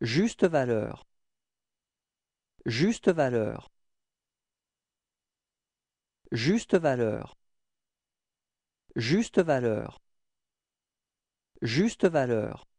Juste valeur Juste valeur Juste valeur Juste valeur Juste valeur